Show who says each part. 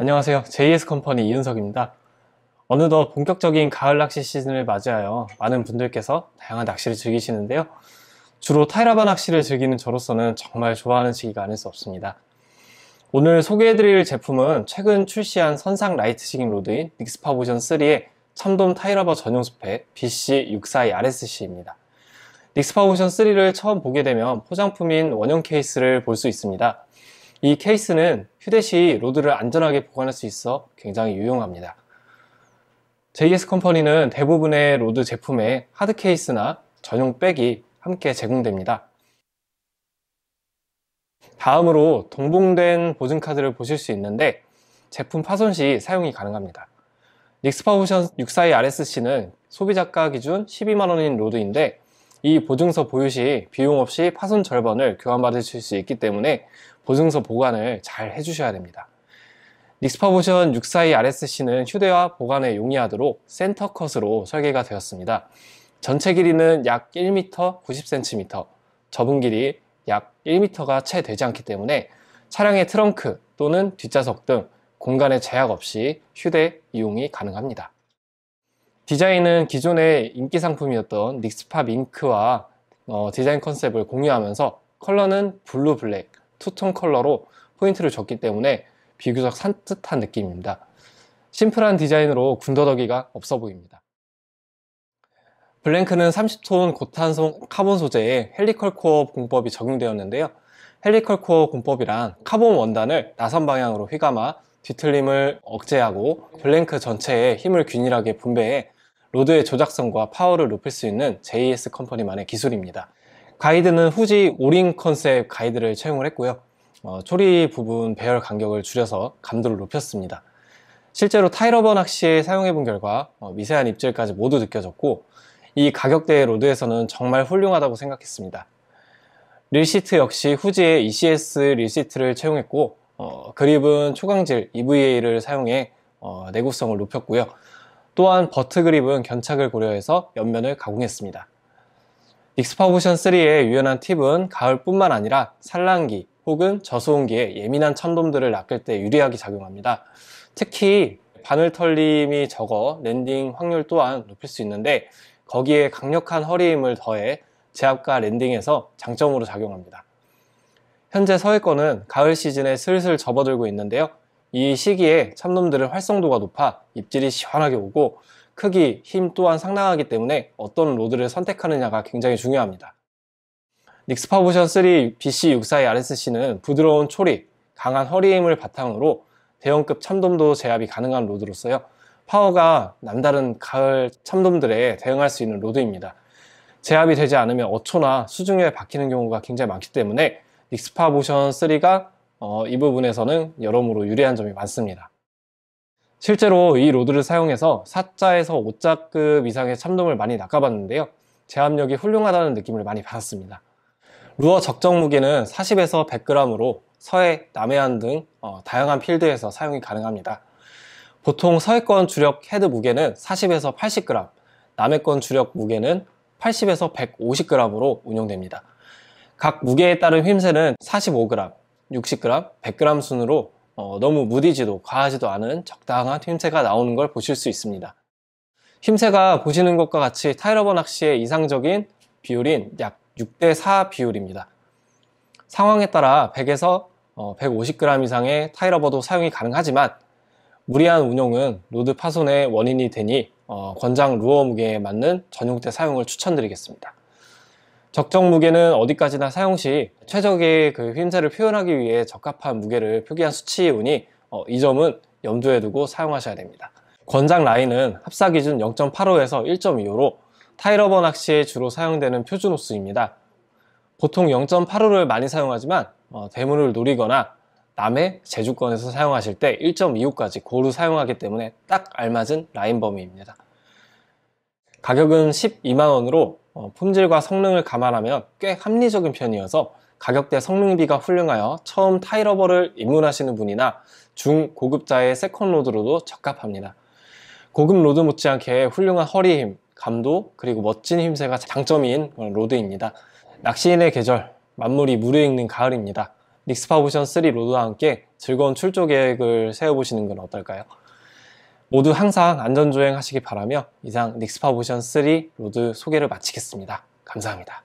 Speaker 1: 안녕하세요. JS 컴퍼니 이은석입니다. 어느덧 본격적인 가을 낚시 시즌을 맞이하여 많은 분들께서 다양한 낚시를 즐기시는데요. 주로 타이라바 낚시를 즐기는 저로서는 정말 좋아하는 시기가 아닐 수 없습니다. 오늘 소개해드릴 제품은 최근 출시한 선상 라이트 시깅 로드인 닉스파 보전 3의 참돔 타이라바 전용 스페 BC64RSC입니다. 닉스파 보션 3를 처음 보게 되면 포장품인 원형 케이스를 볼 수 있습니다. 이 케이스는 휴대 시 로드를 안전하게 보관할 수 있어 굉장히 유용합니다. JS 컴퍼니는 대부분의 로드 제품에 하드 케이스나 전용 백이 함께 제공됩니다. 다음으로 동봉된 보증카드를 보실 수 있는데 제품 파손 시 사용이 가능합니다. 닉스파우션 642 RSC는 소비자가 기준 12만원인 로드인데 이 보증서 보유 시 비용 없이 파손 절반을 교환받으실 수 있기 때문에 보증서 보관을 잘 해주셔야 됩니다. 닉스퍼모션 642 RSC는 휴대와 보관에 용이하도록 센터컷으로 설계가 되었습니다. 전체 길이는 약 1m 90cm, 접은 길이 약 1m가 채 되지 않기 때문에 차량의 트렁크 또는 뒷좌석 등 공간의 제약 없이 휴대 이용이 가능합니다. 디자인은 기존의 인기 상품이었던 닉스팝 잉크와 어, 디자인 컨셉을 공유하면서 컬러는 블루 블랙, 투톤 컬러로 포인트를 줬기 때문에 비교적 산뜻한 느낌입니다. 심플한 디자인으로 군더더기가 없어 보입니다. 블랭크는 30톤 고탄성 카본 소재의 헬리컬 코어 공법이 적용되었는데요. 헬리컬 코어 공법이란 카본 원단을 나선 방향으로 휘감아 뒤틀림을 억제하고 블랭크 전체에 힘을 균일하게 분배해 로드의 조작성과 파워를 높일 수 있는 JS 컴퍼니만의 기술입니다. 가이드는 후지 오링 컨셉 가이드를 채용을 했고요. 어, 초리 부분 배열 간격을 줄여서 감도를 높였습니다. 실제로 타이러버 낚시에 사용해 본 결과 어, 미세한 입질까지 모두 느껴졌고 이 가격대의 로드에서는 정말 훌륭하다고 생각했습니다. 릴시트 역시 후지의 ECS 릴시트를 채용했고 어, 그립은 초강질 EVA를 사용해 어, 내구성을 높였고요. 또한 버트 그립은 견착을 고려해서 옆면을 가공했습니다. 익스파모션 3의 유연한 팁은 가을뿐만 아니라 산란기 혹은 저수온기에 예민한 천돔들을 낚을 때 유리하게 작용합니다. 특히 바늘 털림이 적어 랜딩 확률 또한 높일 수 있는데 거기에 강력한 허리 힘을 더해 제압과 랜딩에서 장점으로 작용합니다. 현재 서해권은 가을 시즌에 슬슬 접어들고 있는데요. 이 시기에 참놈들은 활성도가 높아 입질이 시원하게 오고 크기, 힘 또한 상당하기 때문에 어떤 로드를 선택하느냐가 굉장히 중요합니다. 닉스파보션 3 BC64의 RSC는 부드러운 초리, 강한 허리 힘을 바탕으로 대형급 참돔도 제압이 가능한 로드로서요. 파워가 남다른 가을 참돔들에 대응할 수 있는 로드입니다. 제압이 되지 않으면 어초나 수중에 박히는 경우가 굉장히 많기 때문에 닉스파 보션 3가 어, 이 부분에서는 여러모로 유리한 점이 많습니다. 실제로 이 로드를 사용해서 4자에서 5자급 이상의 참돔을 많이 낚아봤는데요. 제압력이 훌륭하다는 느낌을 많이 받았습니다. 루어 적정 무게는 40에서 100g으로 서해, 남해안 등 어, 다양한 필드에서 사용이 가능합니다. 보통 서해권 주력 헤드 무게는 40에서 80g, 남해권 주력 무게는 80에서 150g으로 운용됩니다. 각 무게에 따른 휘임새는 45g, 60g, 100g 순으로 어, 너무 무디지도 과하지도 않은 적당한 힘새가 나오는 걸 보실 수 있습니다. 힘새가 보시는 것과 같이 타이러버 낚시의 이상적인 비율인 약 6대4 비율입니다. 상황에 따라 100에서 150g 어, 이상의 타이러버도 사용이 가능하지만 무리한 운용은 로드 파손의 원인이 되니 어, 권장 루어 무게에 맞는 전용대 사용을 추천드리겠습니다. 적정 무게는 어디까지나 사용 시 최적의 그 휨새를 표현하기 위해 적합한 무게를 표기한 수치이오니 어, 이 점은 염두에 두고 사용하셔야 됩니다. 권장 라인은 합사 기준 0.85에서 1.25로 타이러버 낚시에 주로 사용되는 표준 호수입니다. 보통 0.85를 많이 사용하지만 어, 대물을 노리거나 남해 제주권에서 사용하실 때 1.25까지 고루 사용하기 때문에 딱 알맞은 라인 범위입니다. 가격은 12만원으로 어, 품질과 성능을 감안하면 꽤 합리적인 편이어서 가격대 성능비가 훌륭하여 처음 타이러버를 입문하시는 분이나 중고급자의 세컨로드로도 적합합니다. 고급 로드 못지않게 훌륭한 허리 힘, 감도, 그리고 멋진 힘새가 장점인 로드입니다. 낚시인의 계절, 만물이 무르익는 가을입니다. 닉스파 모션 3 로드와 함께 즐거운 출조 계획을 세워보시는 건 어떨까요? 모두 항상 안전조행 하시기 바라며 이상 닉스파 모션 3 로드 소개를 마치겠습니다. 감사합니다.